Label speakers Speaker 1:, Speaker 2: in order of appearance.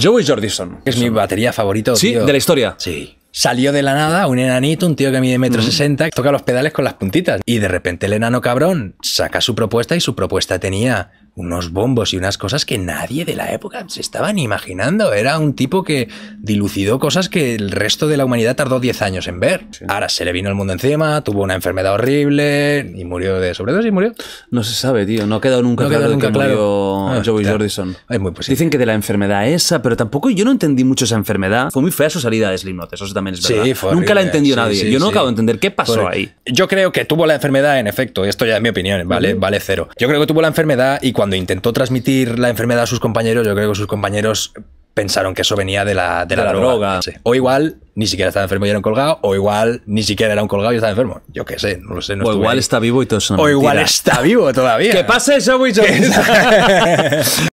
Speaker 1: Joey Jordison, es mi batería favorito. Sí, de la historia. Sí. Salió de la nada un enanito, un tío que mide metro sesenta, toca los pedales con las puntitas. Y de repente el enano cabrón saca su propuesta y su propuesta tenía unos bombos y unas cosas que nadie de la época se estaban imaginando. Era un tipo que dilucidó cosas que el resto de la humanidad tardó 10 años en ver. Ahora se le vino el mundo encima, tuvo una enfermedad horrible y murió de sobredosis y murió. No se sabe,
Speaker 2: tío. No ha quedado nunca no claro quedado nunca ah, Dicen que de la enfermedad esa, pero tampoco yo no entendí mucho esa enfermedad. Fue muy fea su salida de notes eso también es verdad. nunca la entendió nadie. yo no acabo de entender qué pasó ahí. Yo creo que tuvo la enfermedad, en efecto, esto ya es mi opinión, ¿vale? Vale cero.
Speaker 1: Yo creo que tuvo la enfermedad y cuando cuando intentó transmitir la enfermedad a sus compañeros, yo creo que sus compañeros pensaron que eso venía de la, droga. O igual ni siquiera estaba enfermo y era un colgado, o igual ni siquiera era un colgado y estaba enfermo. Yo qué sé, no lo sé. o igual está
Speaker 2: vivo y todo eso. O igual está
Speaker 1: vivo todavía. ¿Qué pasa eso, Wicho.